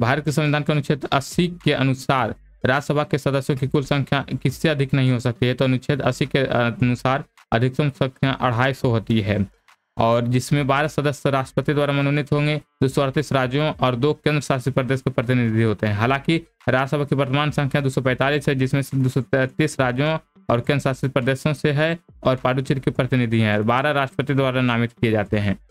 भारत के संविधान के अनुच्छेद अस्सी के अनुसार राज्यसभा के सदस्यों की कुल संख्या किससे अधिक नहीं हो सकती है तो अनुच्छेद अस्सी के अनुसार अधिकतम संख्या अढ़ाई सौ होती है और जिसमें बारह सदस्य राष्ट्रपति द्वारा मनोनीत होंगे दो सौ अड़तीस राज्यों और दो केंद्र शासित प्रदेश के प्रतिनिधि होते हैं हालांकि राज्यसभा की वर्तमान संख्या दो सौ पैंतालीस है जिसमें से दो सौ तैतीस राज्यों और केंद्र शासित प्रदेशों से है और पाडुचेरी के प्रतिनिधि हैं बारह राष्ट्रपति द्वारा नामित किए जाते हैं